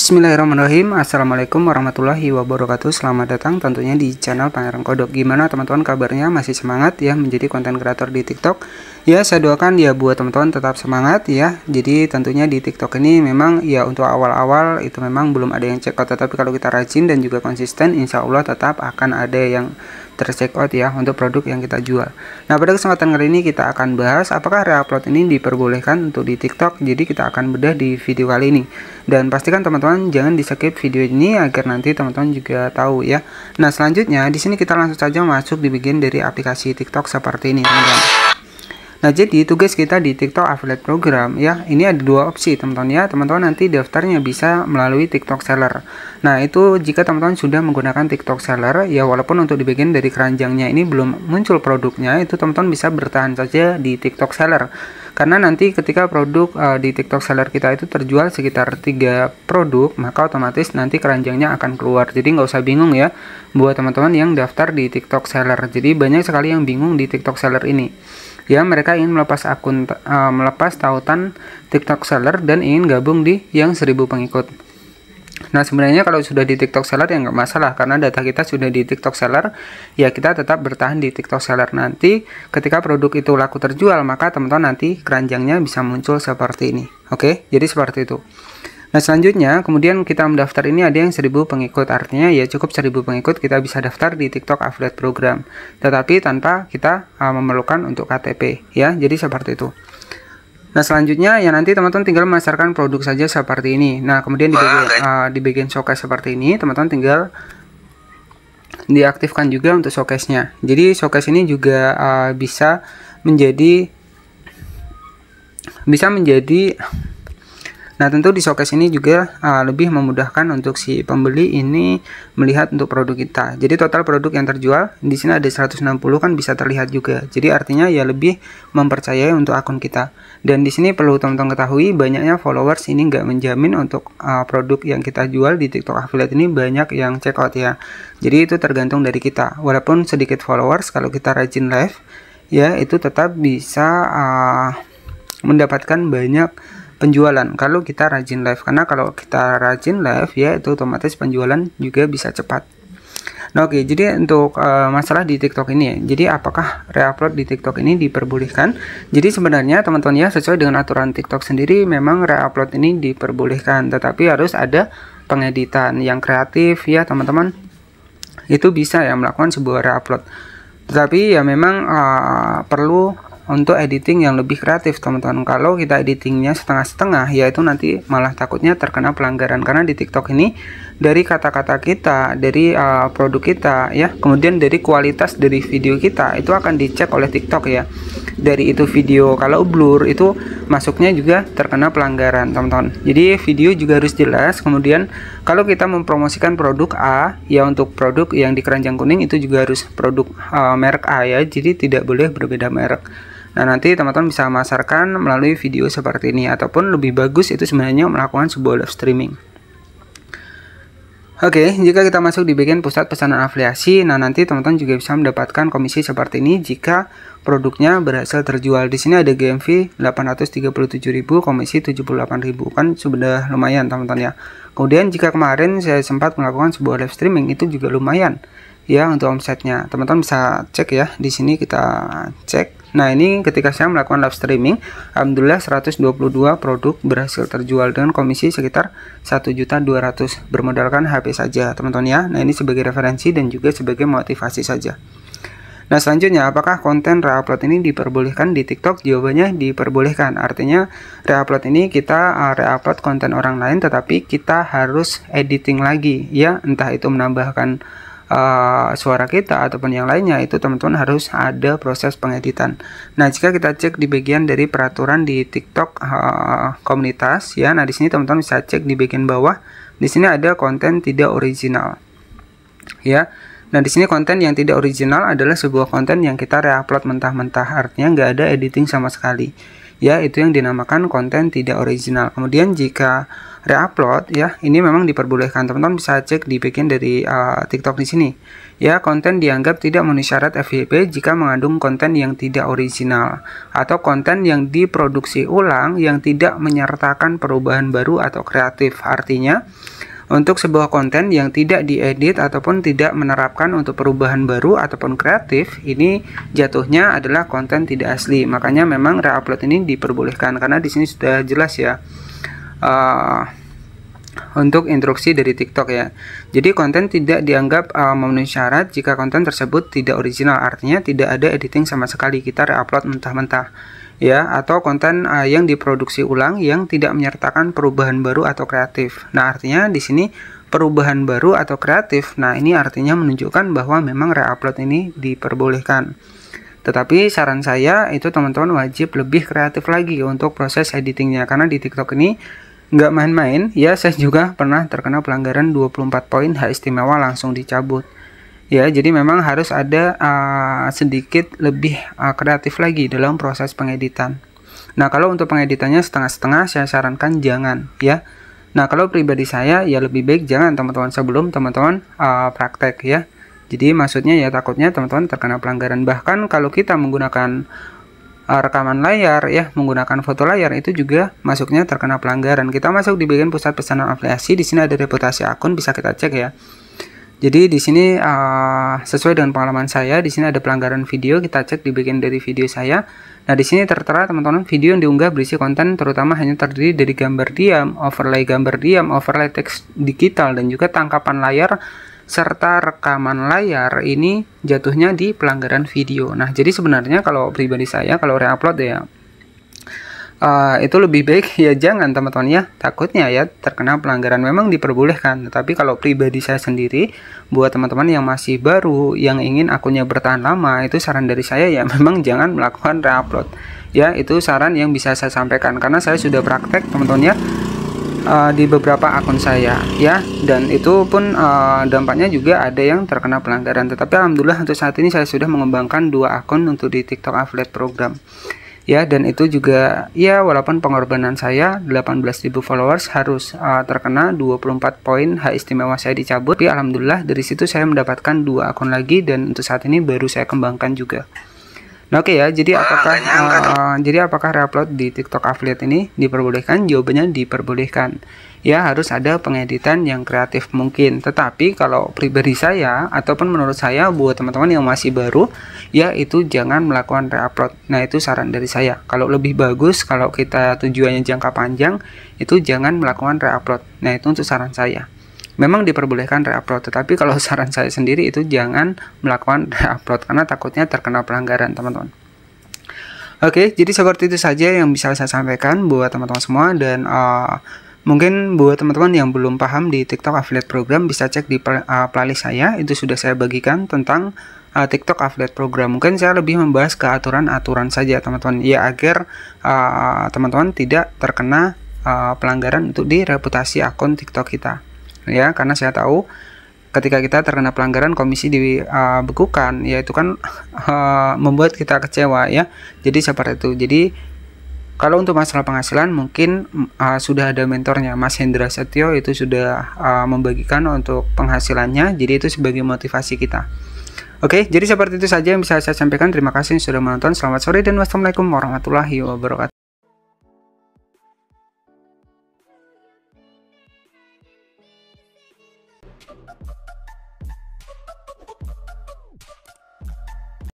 Bismillahirrahmanirrahim Assalamualaikum warahmatullahi wabarakatuh Selamat datang tentunya di channel Pangeran Kodok Gimana teman-teman kabarnya masih semangat ya menjadi konten kreator di tiktok Ya saya doakan ya buat teman-teman tetap semangat ya Jadi tentunya di tiktok ini memang ya untuk awal-awal itu memang belum ada yang check out Tetapi kalau kita rajin dan juga konsisten insya Allah tetap akan ada yang tercheck out ya untuk produk yang kita jual. Nah pada kesempatan kali ini kita akan bahas apakah reupload ini diperbolehkan untuk di TikTok. Jadi kita akan bedah di video kali ini. Dan pastikan teman-teman jangan di skip video ini agar nanti teman-teman juga tahu ya. Nah selanjutnya di sini kita langsung saja masuk di bagian dari aplikasi TikTok seperti ini teman-teman. Nah jadi tugas kita di TikTok Affiliate Program ya ini ada dua opsi teman-teman ya teman-teman nanti daftarnya bisa melalui TikTok Seller. Nah itu jika teman-teman sudah menggunakan TikTok Seller ya walaupun untuk di bagian dari keranjangnya ini belum muncul produknya itu teman-teman bisa bertahan saja di TikTok Seller karena nanti ketika produk uh, di TikTok Seller kita itu terjual sekitar tiga produk maka otomatis nanti keranjangnya akan keluar jadi nggak usah bingung ya buat teman-teman yang daftar di TikTok Seller. Jadi banyak sekali yang bingung di TikTok Seller ini ya mereka ingin melepas akun uh, melepas tautan TikTok seller dan ingin gabung di yang 1000 pengikut. Nah sebenarnya kalau sudah di TikTok seller ya nggak masalah karena data kita sudah di TikTok seller ya kita tetap bertahan di TikTok seller nanti ketika produk itu laku terjual maka teman-teman nanti keranjangnya bisa muncul seperti ini oke jadi seperti itu Nah selanjutnya kemudian kita mendaftar ini ada yang 1000 pengikut artinya ya cukup 1000 pengikut kita bisa daftar di TikTok Affiliate Program tetapi tanpa kita uh, memerlukan untuk KTP ya jadi seperti itu. Nah selanjutnya ya nanti teman-teman tinggal memasarkan produk saja seperti ini. Nah kemudian di bagian, uh, di bagian showcase seperti ini teman-teman tinggal diaktifkan juga untuk showcase-nya. Jadi showcase ini juga uh, bisa menjadi bisa menjadi Nah tentu di showcase ini juga uh, lebih memudahkan untuk si pembeli ini melihat untuk produk kita. Jadi total produk yang terjual di sini ada 160 kan bisa terlihat juga. Jadi artinya ya lebih mempercayai untuk akun kita. Dan di sini perlu teman-teman ketahui banyaknya followers ini nggak menjamin untuk uh, produk yang kita jual di TikTok affiliate ini banyak yang check out ya. Jadi itu tergantung dari kita. Walaupun sedikit followers kalau kita rajin live ya itu tetap bisa uh, mendapatkan banyak penjualan kalau kita rajin live karena kalau kita rajin live ya itu otomatis penjualan juga bisa cepat nah oke okay, jadi untuk uh, masalah di TikTok ini ya jadi apakah reupload di TikTok ini diperbolehkan jadi sebenarnya teman-teman ya sesuai dengan aturan TikTok sendiri memang reupload ini diperbolehkan tetapi harus ada pengeditan yang kreatif ya teman-teman itu bisa ya melakukan sebuah reupload tetapi ya memang uh, perlu untuk editing yang lebih kreatif teman-teman kalau kita editingnya setengah-setengah yaitu nanti malah takutnya terkena pelanggaran karena di TikTok ini dari kata-kata kita dari uh, produk kita ya kemudian dari kualitas dari video kita itu akan dicek oleh TikTok ya dari itu video kalau blur itu masuknya juga terkena pelanggaran teman-teman jadi video juga harus jelas kemudian kalau kita mempromosikan produk A ya untuk produk yang di keranjang kuning itu juga harus produk uh, merek A ya jadi tidak boleh berbeda merek Nah nanti teman-teman bisa memasarkan melalui video seperti ini ataupun lebih bagus itu sebenarnya melakukan sebuah live streaming. Oke, jika kita masuk di bagian pusat pesanan afiliasi, nah nanti teman-teman juga bisa mendapatkan komisi seperti ini jika produknya berhasil terjual. Di sini ada GMV 837.000, komisi 78.000 kan sudah lumayan teman-teman ya. Kemudian jika kemarin saya sempat melakukan sebuah live streaming itu juga lumayan ya untuk omsetnya. Teman-teman bisa cek ya, di sini kita cek Nah ini ketika saya melakukan live streaming Alhamdulillah 122 produk berhasil terjual dengan komisi sekitar 1.200 bermodalkan HP saja teman-teman ya Nah ini sebagai referensi dan juga sebagai motivasi saja Nah selanjutnya apakah konten reupload ini diperbolehkan di TikTok? Jawabannya diperbolehkan. Artinya reupload ini kita eh, reupload konten orang lain tetapi kita harus editing lagi ya entah itu menambahkan uh, suara kita ataupun yang lainnya itu teman-teman harus ada proses pengeditan. Nah jika kita cek di bagian dari peraturan di TikTok uh, komunitas ya, nah di sini teman-teman bisa cek di bagian bawah. Di sini ada konten tidak original, ya. Nah di sini konten yang tidak original adalah sebuah konten yang kita reupload mentah-mentah, artinya nggak ada editing sama sekali. Ya itu yang dinamakan konten tidak original. Kemudian jika reupload ya ini memang diperbolehkan teman-teman bisa cek di bagian dari uh, TikTok di sini ya konten dianggap tidak memenuhi syarat FYP jika mengandung konten yang tidak original atau konten yang diproduksi ulang yang tidak menyertakan perubahan baru atau kreatif artinya untuk sebuah konten yang tidak diedit ataupun tidak menerapkan untuk perubahan baru ataupun kreatif ini jatuhnya adalah konten tidak asli makanya memang reupload ini diperbolehkan karena di sini sudah jelas ya uh, untuk instruksi dari TikTok ya. Jadi konten tidak dianggap uh, memenuhi syarat jika konten tersebut tidak original, artinya tidak ada editing sama sekali kita reupload mentah-mentah ya atau konten uh, yang diproduksi ulang yang tidak menyertakan perubahan baru atau kreatif. Nah, artinya di sini perubahan baru atau kreatif. Nah, ini artinya menunjukkan bahwa memang reupload ini diperbolehkan. Tetapi saran saya itu teman-teman wajib lebih kreatif lagi untuk proses editingnya karena di TikTok ini nggak main-main, ya saya juga pernah terkena pelanggaran 24 poin hak istimewa langsung dicabut. Ya, jadi memang harus ada uh, sedikit lebih uh, kreatif lagi dalam proses pengeditan. Nah, kalau untuk pengeditannya setengah-setengah saya sarankan jangan, ya. Nah, kalau pribadi saya ya lebih baik jangan teman-teman sebelum teman-teman uh, praktek ya. Jadi maksudnya ya takutnya teman-teman terkena pelanggaran bahkan kalau kita menggunakan Eh, rekaman layar ya menggunakan foto layar itu juga masuknya terkena pelanggaran. Kita masuk di bagian pusat pesanan afiliasi. Di sini ada reputasi akun bisa kita cek ya. Jadi di sini uh, sesuai dengan pengalaman saya, di sini ada pelanggaran video kita cek di bagian dari video saya. Nah, di sini tertera teman-teman video yang diunggah berisi konten terutama hanya terdiri dari gambar diam, overlay gambar diam, overlay teks digital dan juga tangkapan layar serta rekaman layar ini jatuhnya di pelanggaran video. Nah, jadi sebenarnya kalau pribadi saya kalau reupload ya uh, itu lebih baik ya jangan teman-teman ya. Takutnya ya terkena pelanggaran memang diperbolehkan, tapi kalau pribadi saya sendiri buat teman-teman yang masih baru yang ingin akunnya bertahan lama itu saran dari saya ya memang jangan melakukan reupload. Ya, itu saran yang bisa saya sampaikan karena saya sudah praktek teman-teman ya uh, di beberapa akun saya ya dan itu pun uh, dampaknya juga ada yang terkena pelanggaran tetapi alhamdulillah untuk saat ini saya sudah mengembangkan dua akun untuk di TikTok affiliate program ya dan itu juga ya walaupun pengorbanan saya 18.000 followers harus uh, terkena 24 poin hak istimewa saya dicabut tapi alhamdulillah dari situ saya mendapatkan dua akun lagi dan untuk saat ini baru saya kembangkan juga Nah, Oke okay ya, jadi Wah, apakah uh, jadi apakah reupload di TikTok affiliate ini diperbolehkan? Jawabannya diperbolehkan. Ya harus ada pengeditan yang kreatif mungkin. Tetapi kalau pribadi saya ataupun menurut saya buat teman-teman yang masih baru, ya itu jangan melakukan reupload. Nah itu saran dari saya. Kalau lebih bagus kalau kita tujuannya jangka panjang, itu jangan melakukan reupload. Nah itu untuk saran saya memang diperbolehkan reupload tetapi kalau saran saya sendiri itu jangan melakukan reupload karena takutnya terkena pelanggaran teman-teman Oke, jadi seperti itu saja yang bisa saya sampaikan buat teman-teman semua dan uh, mungkin buat teman-teman yang belum paham di TikTok affiliate program bisa cek di eh, playlist saya itu sudah saya bagikan tentang uh, TikTok affiliate program. Mungkin saya lebih membahas ke aturan-aturan saja teman-teman ya agar teman-teman uh, tidak terkena uh, pelanggaran untuk di reputasi akun TikTok kita ya karena saya tahu ketika kita terkena pelanggaran komisi dibekukan ah, uh, ya kan uh, membuat kita kecewa ya jadi seperti itu jadi kalau untuk masalah penghasilan mungkin uh, sudah ada mentornya Mas Hendra Setio itu sudah uh, membagikan untuk penghasilannya jadi itu sebagai motivasi kita Oke, jadi seperti itu saja yang bisa saya sampaikan. Terima kasih sudah menonton. Selamat sore dan wassalamualaikum warahmatullahi wabarakatuh.